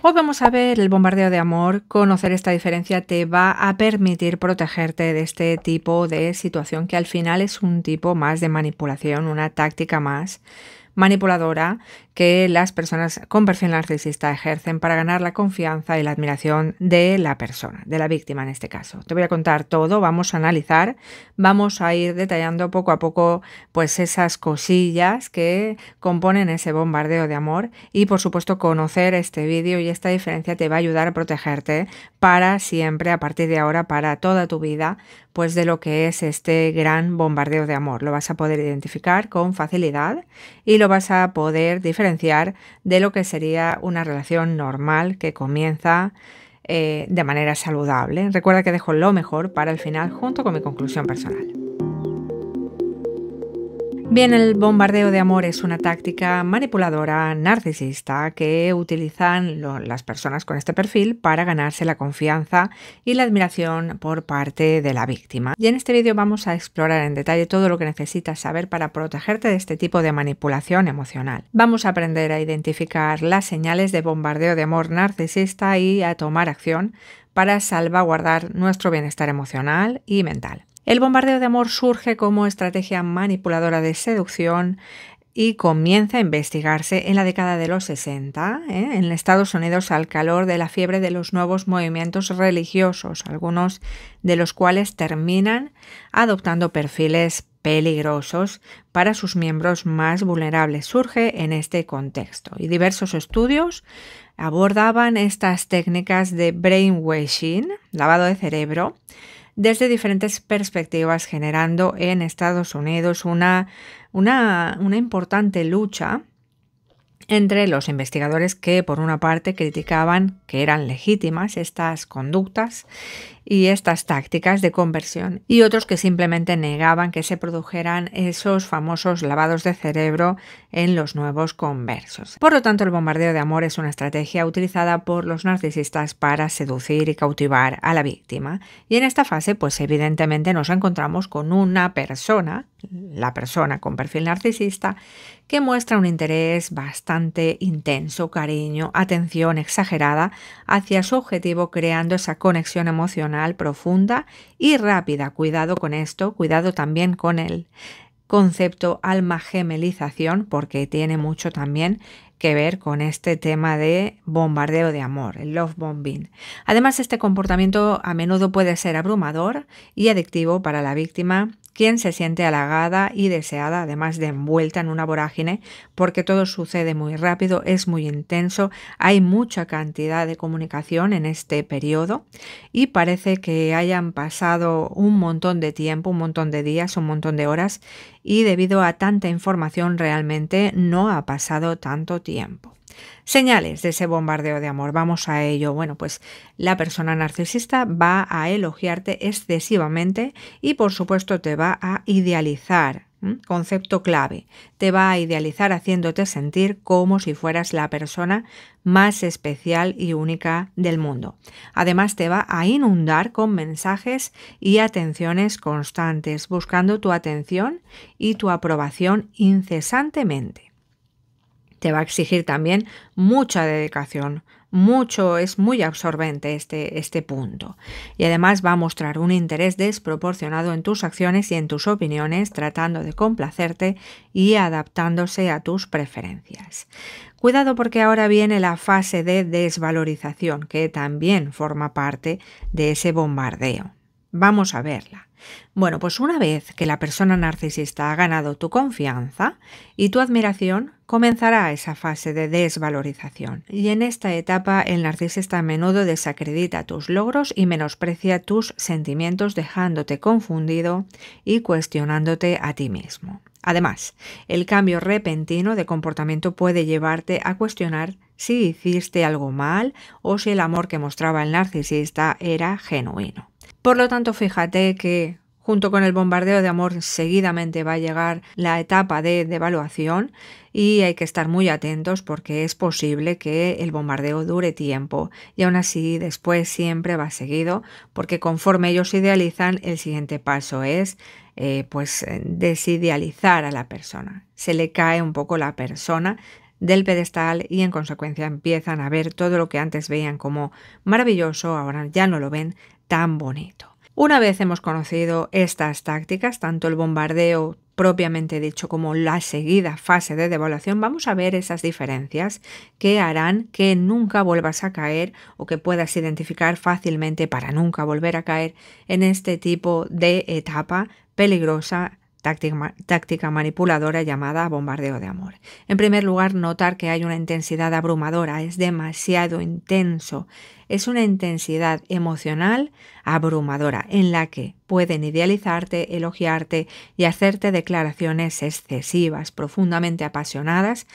Hoy vamos a ver el bombardeo de amor. Conocer esta diferencia te va a permitir protegerte de este tipo de situación que al final es un tipo más de manipulación, una táctica más manipuladora que las personas con perfil narcisista ejercen para ganar la confianza y la admiración de la persona, de la víctima en este caso. Te voy a contar todo, vamos a analizar, vamos a ir detallando poco a poco pues esas cosillas que componen ese bombardeo de amor y por supuesto conocer este vídeo y esta diferencia te va a ayudar a protegerte para siempre a partir de ahora para toda tu vida pues de lo que es este gran bombardeo de amor. Lo vas a poder identificar con facilidad y lo vas a poder diferenciar de lo que sería una relación normal que comienza eh, de manera saludable. Recuerda que dejo lo mejor para el final junto con mi conclusión personal. Bien, el bombardeo de amor es una táctica manipuladora narcisista que utilizan las personas con este perfil para ganarse la confianza y la admiración por parte de la víctima. Y en este vídeo vamos a explorar en detalle todo lo que necesitas saber para protegerte de este tipo de manipulación emocional. Vamos a aprender a identificar las señales de bombardeo de amor narcisista y a tomar acción para salvaguardar nuestro bienestar emocional y mental. El bombardeo de amor surge como estrategia manipuladora de seducción y comienza a investigarse en la década de los 60 ¿eh? en Estados Unidos al calor de la fiebre de los nuevos movimientos religiosos, algunos de los cuales terminan adoptando perfiles peligrosos para sus miembros más vulnerables. Surge en este contexto y diversos estudios abordaban estas técnicas de brainwashing, lavado de cerebro, desde diferentes perspectivas, generando en Estados Unidos una, una, una importante lucha entre los investigadores que por una parte criticaban que eran legítimas estas conductas y estas tácticas de conversión y otros que simplemente negaban que se produjeran esos famosos lavados de cerebro en los nuevos conversos. Por lo tanto, el bombardeo de amor es una estrategia utilizada por los narcisistas para seducir y cautivar a la víctima. Y en esta fase, pues evidentemente nos encontramos con una persona, la persona con perfil narcisista, que muestra un interés bastante intenso, cariño, atención exagerada hacia su objetivo creando esa conexión emocional profunda y rápida. Cuidado con esto, cuidado también con el concepto alma gemelización porque tiene mucho también que ver con este tema de bombardeo de amor, el love bombing. Además, este comportamiento a menudo puede ser abrumador y adictivo para la víctima quien se siente halagada y deseada, además de envuelta en una vorágine, porque todo sucede muy rápido, es muy intenso, hay mucha cantidad de comunicación en este periodo y parece que hayan pasado un montón de tiempo, un montón de días, un montón de horas y debido a tanta información realmente no ha pasado tanto tiempo. Señales de ese bombardeo de amor. Vamos a ello. Bueno, pues la persona narcisista va a elogiarte excesivamente y por supuesto te va a idealizar concepto clave. Te va a idealizar haciéndote sentir como si fueras la persona más especial y única del mundo. Además te va a inundar con mensajes y atenciones constantes, buscando tu atención y tu aprobación incesantemente te va a exigir también mucha dedicación, mucho, es muy absorbente este, este punto. Y además va a mostrar un interés desproporcionado en tus acciones y en tus opiniones, tratando de complacerte y adaptándose a tus preferencias. Cuidado porque ahora viene la fase de desvalorización, que también forma parte de ese bombardeo. Vamos a verla. Bueno, pues una vez que la persona narcisista ha ganado tu confianza y tu admiración, comenzará esa fase de desvalorización. Y en esta etapa el narcisista a menudo desacredita tus logros y menosprecia tus sentimientos dejándote confundido y cuestionándote a ti mismo. Además, el cambio repentino de comportamiento puede llevarte a cuestionar si hiciste algo mal o si el amor que mostraba el narcisista era genuino. Por lo tanto, fíjate que junto con el bombardeo de amor seguidamente va a llegar la etapa de devaluación y hay que estar muy atentos porque es posible que el bombardeo dure tiempo y aún así después siempre va seguido porque conforme ellos idealizan el siguiente paso es eh, pues eh, desidealizar a la persona se le cae un poco la persona del pedestal y en consecuencia empiezan a ver todo lo que antes veían como maravilloso, ahora ya no lo ven tan bonito. Una vez hemos conocido estas tácticas, tanto el bombardeo propiamente dicho como la seguida fase de devaluación, vamos a ver esas diferencias que harán que nunca vuelvas a caer o que puedas identificar fácilmente para nunca volver a caer en este tipo de etapa peligrosa táctica manipuladora llamada bombardeo de amor. En primer lugar, notar que hay una intensidad abrumadora, es demasiado intenso, es una intensidad emocional abrumadora en la que pueden idealizarte, elogiarte y hacerte declaraciones excesivas, profundamente apasionadas,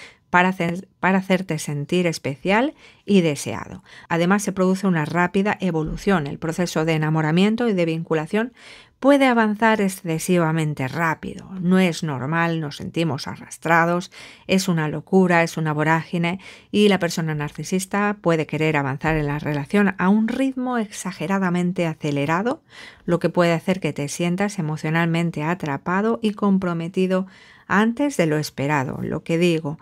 para, hacerte sentir especial y deseado. Además, se produce una rápida evolución. El proceso de enamoramiento y de vinculación puede avanzar excesivamente rápido. No es normal, nos sentimos arrastrados, es una locura, es una vorágine y la persona narcisista puede querer avanzar en la relación a un ritmo exageradamente acelerado, lo que puede hacer que te sientas emocionalmente atrapado y comprometido antes de lo esperado. Lo que digo,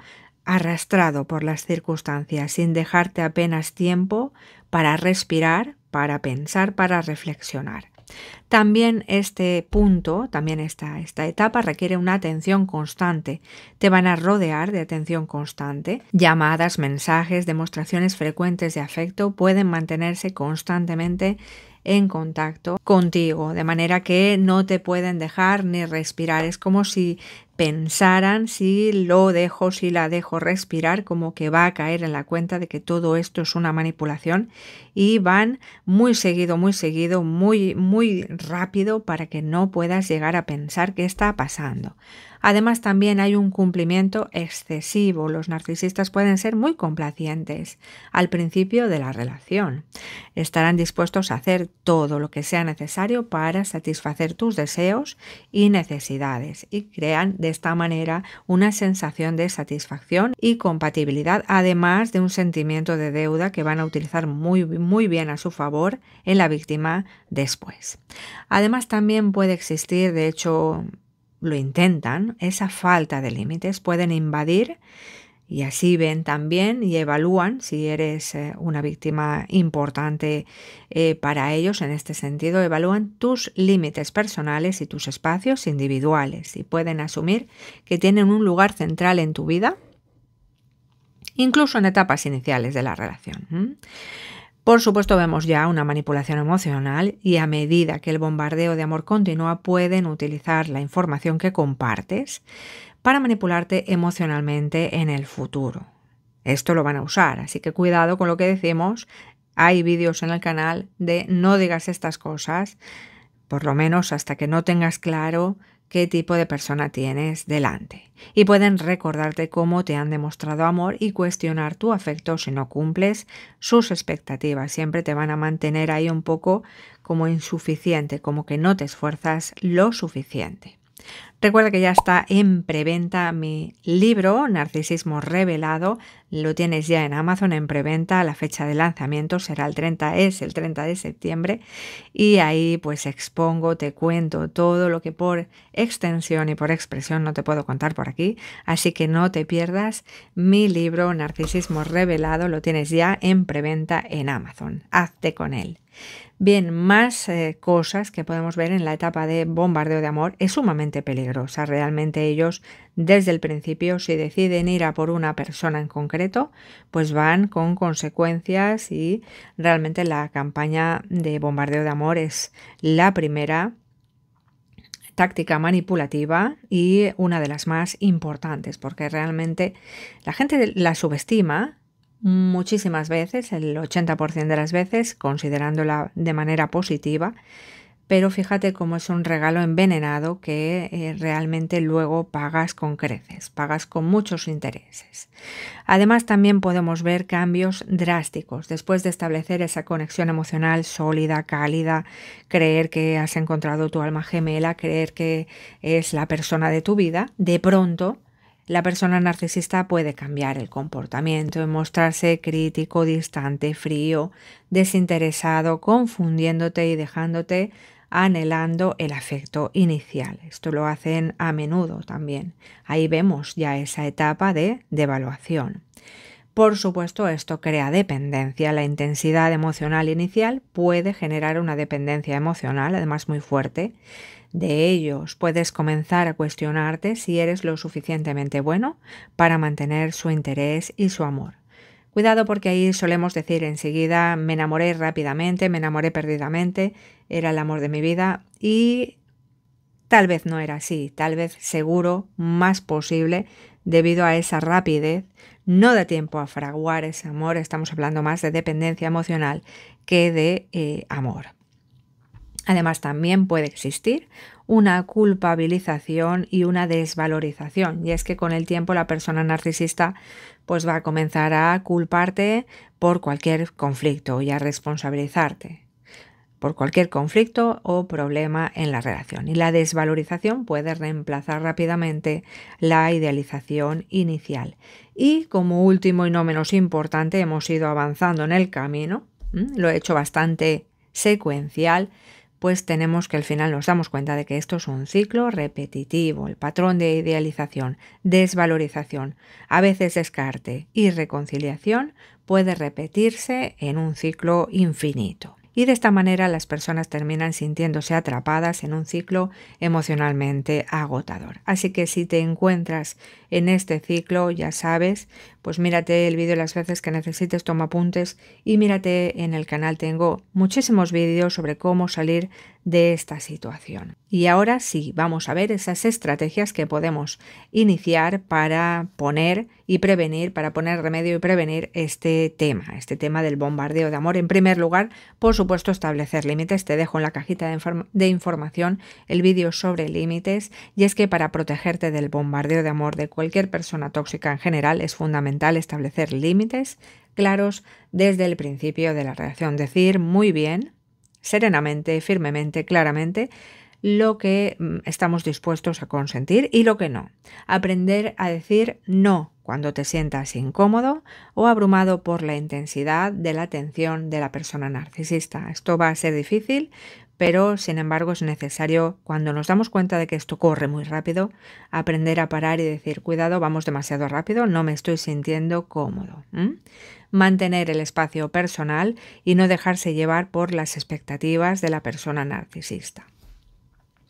arrastrado por las circunstancias sin dejarte apenas tiempo para respirar, para pensar, para reflexionar. También este punto, también esta, esta, etapa requiere una atención constante. Te van a rodear de atención constante. Llamadas, mensajes, demostraciones frecuentes de afecto pueden mantenerse constantemente en contacto contigo, de manera que no te pueden dejar ni respirar. Es como si pensaran si lo dejo, si la dejo respirar, como que va a caer en la cuenta de que todo esto es una manipulación y van muy seguido, muy seguido, muy, muy rápido para que no puedas llegar a pensar qué está pasando. Además, también hay un cumplimiento excesivo. Los narcisistas pueden ser muy complacientes al principio de la relación. Estarán dispuestos a hacer todo lo que sea necesario para satisfacer tus deseos y necesidades y crean de esta manera una sensación de satisfacción y compatibilidad, además de un sentimiento de deuda que van a utilizar muy, muy bien a su favor en la víctima después. Además, también puede existir, de hecho, lo intentan, esa falta de límites pueden invadir y así ven también y evalúan si eres eh, una víctima importante eh, para ellos en este sentido, evalúan tus límites personales y tus espacios individuales y pueden asumir que tienen un lugar central en tu vida, incluso en etapas iniciales de la relación. Por supuesto vemos ya una manipulación emocional y a medida que el bombardeo de amor continúa pueden utilizar la información que compartes para manipularte emocionalmente en el futuro. Esto lo van a usar, así que cuidado con lo que decimos. Hay vídeos en el canal de no digas estas cosas, por lo menos hasta que no tengas claro qué tipo de persona tienes delante y pueden recordarte cómo te han demostrado amor y cuestionar tu afecto si no cumples sus expectativas. Siempre te van a mantener ahí un poco como insuficiente, como que no te esfuerzas lo suficiente. Recuerda que ya está en preventa mi libro Narcisismo Revelado, lo tienes ya en Amazon en preventa, la fecha de lanzamiento será el 30, es el 30 de septiembre y ahí pues expongo, te cuento todo lo que por extensión y por expresión no te puedo contar por aquí, así que no te pierdas mi libro Narcisismo Revelado, lo tienes ya en preventa en Amazon, hazte con él. Bien, más eh, cosas que podemos ver en la etapa de bombardeo de amor es sumamente peligrosa. Realmente ellos desde el principio, si deciden ir a por una persona en concreto, pues van con consecuencias y realmente la campaña de bombardeo de amor es la primera táctica manipulativa y una de las más importantes, porque realmente la gente la subestima muchísimas veces, el 80% de las veces, considerándola de manera positiva, pero fíjate cómo es un regalo envenenado que eh, realmente luego pagas con creces, pagas con muchos intereses. Además también podemos ver cambios drásticos después de establecer esa conexión emocional sólida, cálida, creer que has encontrado tu alma gemela, creer que es la persona de tu vida, de pronto la persona narcisista puede cambiar el comportamiento mostrarse crítico, distante, frío, desinteresado, confundiéndote y dejándote anhelando el afecto inicial. Esto lo hacen a menudo también. Ahí vemos ya esa etapa de devaluación. Por supuesto, esto crea dependencia. La intensidad emocional inicial puede generar una dependencia emocional, además muy fuerte, de ellos. Puedes comenzar a cuestionarte si eres lo suficientemente bueno para mantener su interés y su amor. Cuidado porque ahí solemos decir enseguida me enamoré rápidamente, me enamoré perdidamente era el amor de mi vida y tal vez no era así, tal vez seguro, más posible, debido a esa rapidez, no da tiempo a fraguar ese amor, estamos hablando más de dependencia emocional que de eh, amor. Además, también puede existir una culpabilización y una desvalorización. Y es que con el tiempo la persona narcisista pues va a comenzar a culparte por cualquier conflicto y a responsabilizarte por cualquier conflicto o problema en la relación y la desvalorización puede reemplazar rápidamente la idealización inicial. Y como último y no menos importante, hemos ido avanzando en el camino, lo he hecho bastante secuencial, pues tenemos que al final nos damos cuenta de que esto es un ciclo repetitivo, el patrón de idealización, desvalorización, a veces descarte y reconciliación puede repetirse en un ciclo infinito y de esta manera las personas terminan sintiéndose atrapadas en un ciclo emocionalmente agotador. Así que si te encuentras en este ciclo, ya sabes, pues mírate el vídeo las veces que necesites, toma apuntes y mírate en el canal tengo muchísimos vídeos sobre cómo salir de esta situación. Y ahora sí, vamos a ver esas estrategias que podemos iniciar para poner y prevenir, para poner remedio y prevenir este tema, este tema del bombardeo de amor. En primer lugar, por supuesto, establecer límites. Te dejo en la cajita de, de información el vídeo sobre límites y es que para protegerte del bombardeo de amor de cualquier persona tóxica en general es fundamental establecer límites claros desde el principio de la relación, decir muy bien, serenamente, firmemente, claramente, lo que mm, estamos dispuestos a consentir y lo que no. Aprender a decir no cuando te sientas incómodo o abrumado por la intensidad de la atención de la persona narcisista. Esto va a ser difícil, pero sin embargo es necesario, cuando nos damos cuenta de que esto corre muy rápido, aprender a parar y decir, cuidado, vamos demasiado rápido, no me estoy sintiendo cómodo. Mantener el espacio personal y no dejarse llevar por las expectativas de la persona narcisista.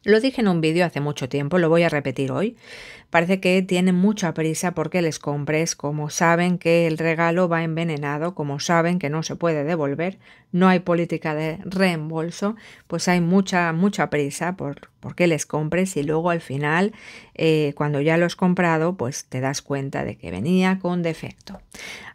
Lo dije en un vídeo hace mucho tiempo, lo voy a repetir hoy, parece que tienen mucha prisa porque les compres, como saben que el regalo va envenenado, como saben que no se puede devolver, no hay política de reembolso, pues hay mucha, mucha prisa por, porque les compres y luego al final, eh, cuando ya lo has comprado, pues te das cuenta de que venía con defecto.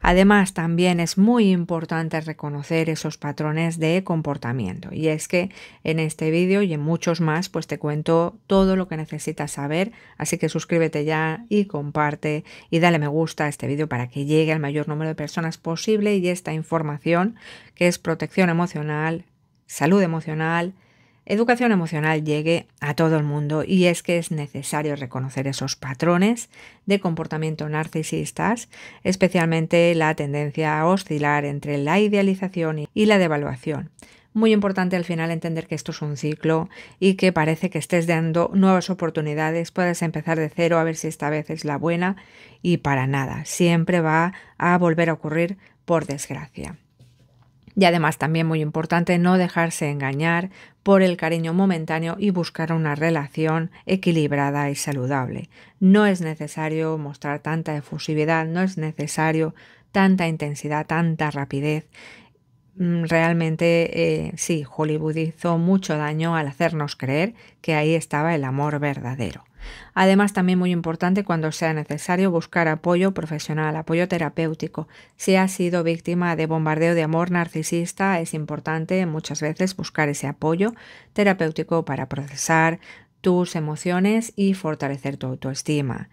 Además, también es muy importante reconocer esos patrones de comportamiento y es que en este vídeo y en muchos más, pues te cuento todo lo que necesitas saber, así que suscríbete ya y comparte y dale me gusta a este vídeo para que llegue al mayor número de personas posible y esta información que es protección emocional, salud emocional, educación emocional llegue a todo el mundo y es que es necesario reconocer esos patrones de comportamiento narcisistas, especialmente la tendencia a oscilar entre la idealización y la devaluación. Muy importante al final entender que esto es un ciclo y que parece que estés dando nuevas oportunidades, puedes empezar de cero a ver si esta vez es la buena y para nada, siempre va a volver a ocurrir por desgracia. Y además también muy importante no dejarse engañar por el cariño momentáneo y buscar una relación equilibrada y saludable. No es necesario mostrar tanta efusividad, no es necesario tanta intensidad, tanta rapidez Mm, realmente eh, sí, Hollywood hizo mucho daño al hacernos creer que ahí estaba el amor verdadero. Además, también muy importante cuando sea necesario buscar apoyo profesional, apoyo terapéutico. Si has sido víctima de bombardeo de amor narcisista, es importante muchas veces buscar ese apoyo terapéutico para procesar tus emociones y fortalecer tu autoestima.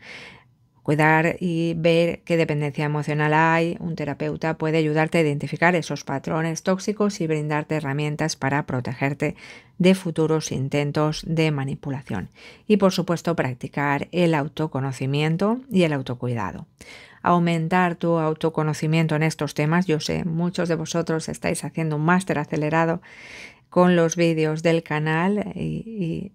Cuidar y ver qué dependencia emocional hay. Un terapeuta puede ayudarte a identificar esos patrones tóxicos y brindarte herramientas para protegerte de futuros intentos de manipulación. Y por supuesto, practicar el autoconocimiento y el autocuidado. Aumentar tu autoconocimiento en estos temas. Yo sé, muchos de vosotros estáis haciendo un máster acelerado con los vídeos del canal y,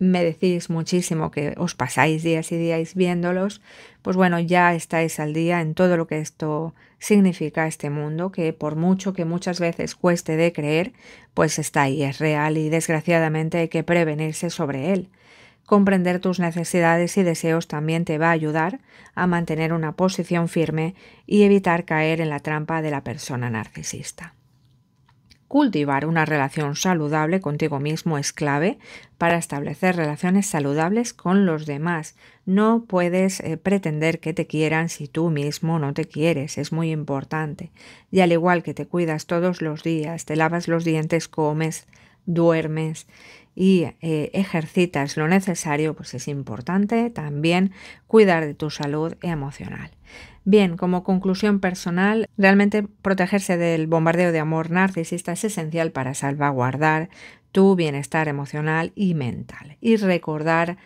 me decís muchísimo que os pasáis días y días viéndolos, pues bueno, ya estáis al día en todo lo que esto significa este mundo, que por mucho que muchas veces cueste de creer, pues está ahí, es real y desgraciadamente hay que prevenirse sobre él. Comprender tus necesidades y deseos también te va a ayudar a mantener una posición firme y evitar caer en la trampa de la persona narcisista. Cultivar una relación saludable contigo mismo es clave para establecer relaciones saludables con los demás. No puedes eh, pretender que te quieran si tú mismo no te quieres, es muy importante. Y al igual que te cuidas todos los días, te lavas los dientes, comes, duermes, y eh, ejercitas lo necesario, pues es importante también cuidar de tu salud emocional. Bien, como conclusión personal, realmente protegerse del bombardeo de amor narcisista es esencial para salvaguardar tu bienestar emocional y mental y recordar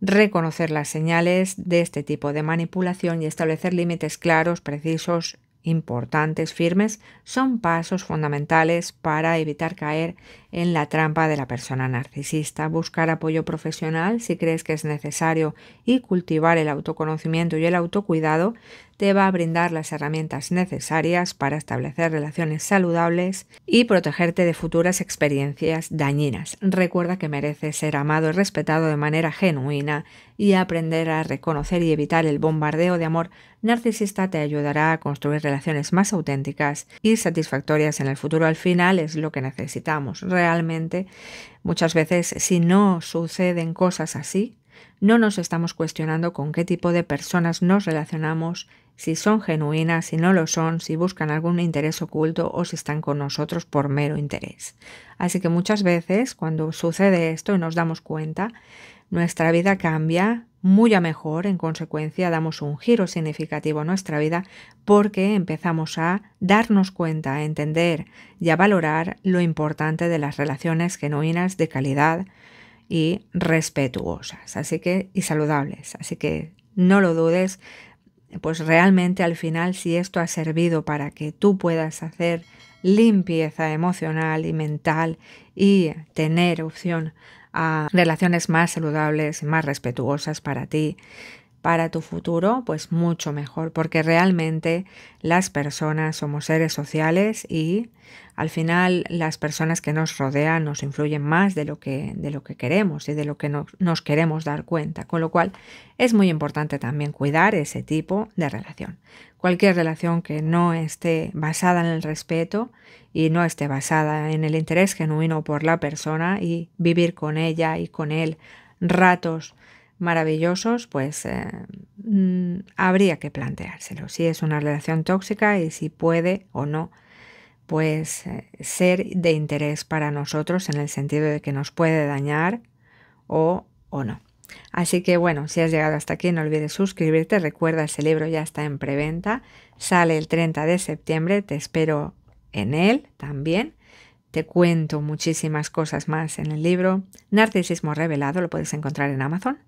reconocer las señales de este tipo de manipulación y establecer límites claros, precisos importantes, firmes, son pasos fundamentales para evitar caer en la trampa de la persona narcisista, buscar apoyo profesional si crees que es necesario y cultivar el autoconocimiento y el autocuidado te va a brindar las herramientas necesarias para establecer relaciones saludables y protegerte de futuras experiencias dañinas. Recuerda que mereces ser amado y respetado de manera genuina y aprender a reconocer y evitar el bombardeo de amor narcisista te ayudará a construir relaciones más auténticas y satisfactorias en el futuro. Al final es lo que necesitamos realmente. Muchas veces si no suceden cosas así, no nos estamos cuestionando con qué tipo de personas nos relacionamos si son genuinas, si no lo son, si buscan algún interés oculto o si están con nosotros por mero interés. Así que muchas veces cuando sucede esto y nos damos cuenta, nuestra vida cambia muy a mejor, en consecuencia damos un giro significativo a nuestra vida porque empezamos a darnos cuenta, a entender y a valorar lo importante de las relaciones genuinas de calidad y respetuosas, así que y saludables, así que no lo dudes, pues realmente al final si esto ha servido para que tú puedas hacer limpieza emocional y mental y tener opción a relaciones más saludables, más respetuosas para ti, para tu futuro, pues mucho mejor, porque realmente las personas somos seres sociales y al final las personas que nos rodean nos influyen más de lo que, de lo que queremos y de lo que nos queremos dar cuenta, con lo cual es muy importante también cuidar ese tipo de relación. Cualquier relación que no esté basada en el respeto y no esté basada en el interés genuino por la persona y vivir con ella y con él ratos maravillosos, pues eh, mm, habría que planteárselo si es una relación tóxica y si puede o no pues eh, ser de interés para nosotros en el sentido de que nos puede dañar o, o no. Así que bueno, si has llegado hasta aquí no olvides suscribirte, recuerda ese libro ya está en preventa, sale el 30 de septiembre, te espero en él también te cuento muchísimas cosas más en el libro. Narcisismo Revelado lo puedes encontrar en Amazon.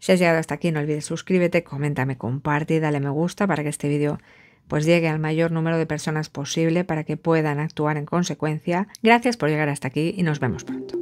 Si has llegado hasta aquí, no olvides suscríbete, coméntame, comparte y dale me gusta para que este vídeo pues llegue al mayor número de personas posible para que puedan actuar en consecuencia. Gracias por llegar hasta aquí y nos vemos pronto.